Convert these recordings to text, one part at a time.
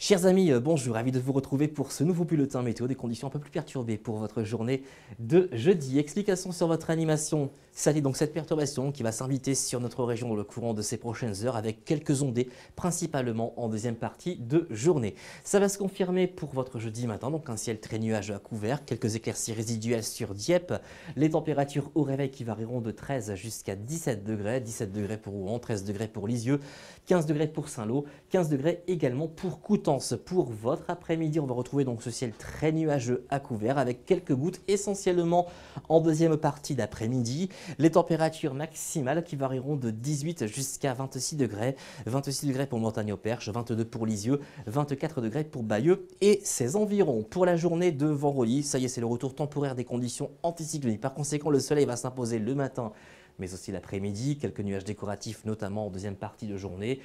Chers amis, euh, bonjour, ravi de vous retrouver pour ce nouveau bulletin météo des conditions un peu plus perturbées pour votre journée de jeudi. Explication sur votre animation c'est donc cette perturbation qui va s'inviter sur notre région dans le courant de ces prochaines heures avec quelques ondées, principalement en deuxième partie de journée. Ça va se confirmer pour votre jeudi matin, donc un ciel très nuageux à couvert, quelques éclaircies résiduelles sur Dieppe, les températures au réveil qui varieront de 13 jusqu'à 17 degrés, 17 degrés pour Rouen, 13 degrés pour Lisieux, 15 degrés pour Saint-Lô, 15 degrés également pour Coutances. Pour votre après-midi, on va retrouver donc ce ciel très nuageux à couvert avec quelques gouttes essentiellement en deuxième partie d'après-midi. Les températures maximales qui varieront de 18 jusqu'à 26 degrés. 26 degrés pour Montagne-au-Perche, 22 pour Lisieux, 24 degrés pour Bayeux et ses environs. Pour la journée de vendredi, ça y est, c'est le retour temporaire des conditions anticycloniques. Par conséquent, le soleil va s'imposer le matin mais aussi l'après-midi, quelques nuages décoratifs notamment en deuxième partie de journée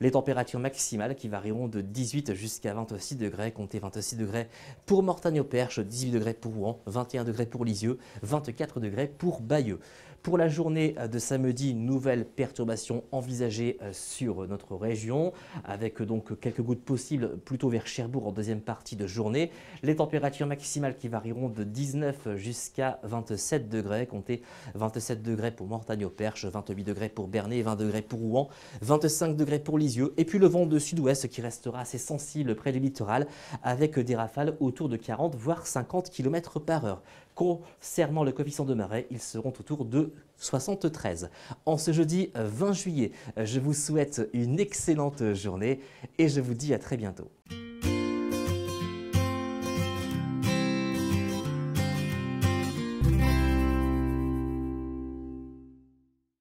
les températures maximales qui varieront de 18 jusqu'à 26 degrés. Comptez 26 degrés pour Mortagne-au-Perche, 18 degrés pour Rouen, 21 degrés pour Lisieux, 24 degrés pour Bayeux. Pour la journée euh, de samedi, une nouvelle perturbation envisagée euh, sur euh, notre région, avec donc quelques gouttes possibles plutôt vers Cherbourg en deuxième partie de journée. Les températures maximales qui varieront de 19 jusqu'à 27 degrés. Comptez 27 degrés pour Mortagne-au-Perche, 28 degrés pour Bernay, 20 degrés pour Rouen, 25 degrés pour Lisieux. Et puis le vent de sud-ouest qui restera assez sensible près du littoral, avec des rafales autour de 40 voire 50 km par heure. Concernant le coefficient de Marais, ils seront autour de 73. En ce jeudi 20 juillet, je vous souhaite une excellente journée et je vous dis à très bientôt.